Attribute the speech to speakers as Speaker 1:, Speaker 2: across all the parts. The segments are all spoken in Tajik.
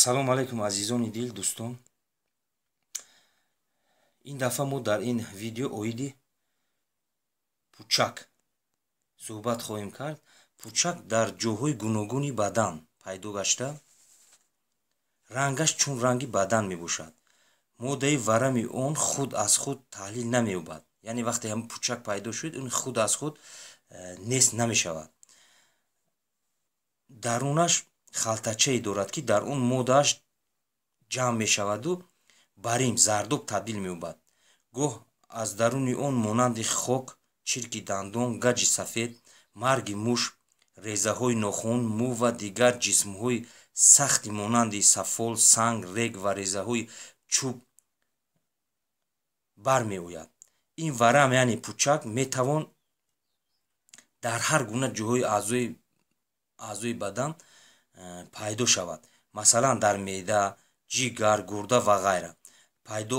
Speaker 1: ассалому алайкум азизони дил дӯстон ин дафъа мо дар ин видео оиди пучак суҳбат хоҳем кард пучак дар ҷойҳои гуногуни бадан пайдо гашта рангаш чун ранги бадан мебошад моддаи варами он худ аз худ таҳлил намеёбад яъне вақте ҳам пучак пайдо шуд ин худ аз худ э, нест намешавад дарунаш халтачае дорад ки дар он модааш ҷамъ мешаваду барим зардоб табдил меёбад гоҳ аз даруни он монанди хок чирки дандон гаҷи сафед марги муш резаҳои нохун мӯ ва дигар ҷисмҳои сахти монанди сафол санг рег ва резаҳои чӯб бармеояд ин варам яъне пучак метавон дар ҳар гуна ҷойи аъзои бадан Э, пайдо шавад масалан дар меъда ҷигар гурда ва ғайра пайдо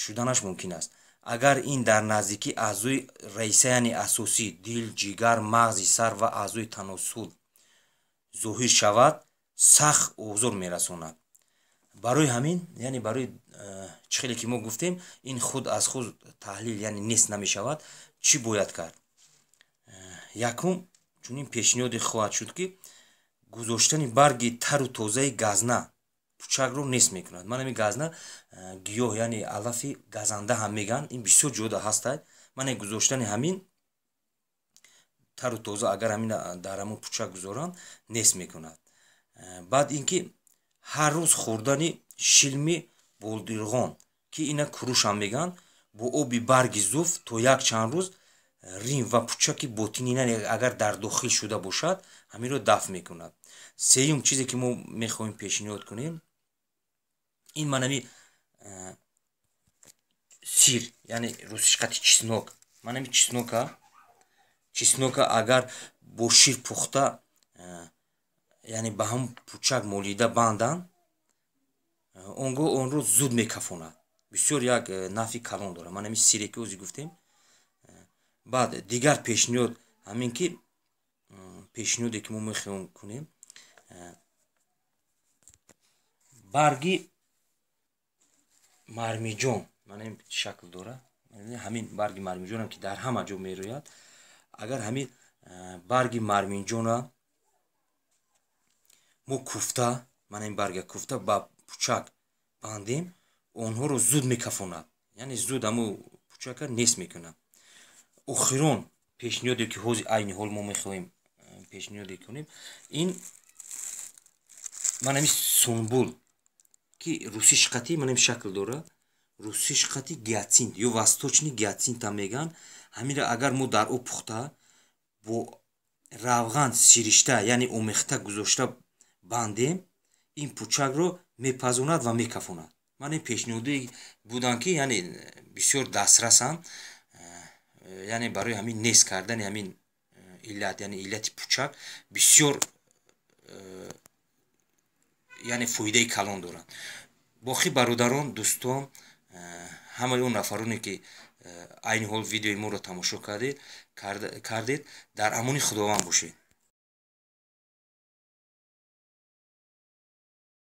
Speaker 1: шуданаш мумкин аст агар ин дар наздикӣ аъзои раиса яъне асосӣ дил ҷигар мағзи сар ва аъзои таносул зоҳир шавад сахт озор мерасонад барои ҳамин яъне барои э, чӣ хеле ки мо гуфтем ин худ аз худ таҳлил яъне нест намешавад чӣ бояд кард э, якум чунин пешниҳоде хоҳад шуд ки гузоштани барги тару тозаи газна пучакро нес мекунад ман ами газна гиёҳ яъне алафи газанда ҳам меган ин бисёр ҷода ҳастай ман гузоштани ҳамин тару тоза агар ҳамин дар ҳамон пучак гузоран нес мекунад баъд ин ки ҳар рӯз хӯрдани шилми болдирғон ки ина куруш ҳам меган бо оби барги зуф то якчанд рӯз рим ва пучаки ботини нар агар дар дохил шуда бошад ҳаминро дафт мекунад сеюм чизе ки мо мехоҳем пешниҳод кунем ин манави э, сир яъне русишқати чиснок манави чиснока чиснока агар бо шир пухта э, яъне ба ҳам пучак молида бандан э, он гоҳ онро зуд мекафонад бисёр як нафъи калон дорад манави сире ки озӣ гуфтем баъд дигар пешниҳод ҳамин ки пешниҳоде ки мо мехоҳем кунем э, барги мармиҷон манаин шакл дора ҳамин барги мармиҷонам ки дар ҳама ҷо мерӯяд агар ҳамин э, барги мармиҷона мо куфта манаин барга куфта ба пучак бандем онҳоро зуд мекафонад яъне зуд ҳамо пучака нес мекунад охирон пешниҳоде ки ҳози айни ҳол мо мехоҳем э, пешниҳоде кунем ин манами сунбул ки руси шиқатӣ манам шакл дора руси шиқатӣ гиацинт ё васточни гиацинта мегӯян ҳаминра агар мо дар об пухта бо равған сиришта яъне омехта гузошта бандем ин пучакро мепазонад ва мекафонад ман пешниҳоде будан ки яъне э, бисёр дастрасанд яъне барои ҳамин нес кардани ҳамин э, иллат яъне иллати пучак бисёр э, яъне фоидаи калон доранд боқӣ бародарон дӯстон э, ҳамаи он нафароне ки айни ҳол видеои моро тамошо кардед кардед дар амони худованд бошед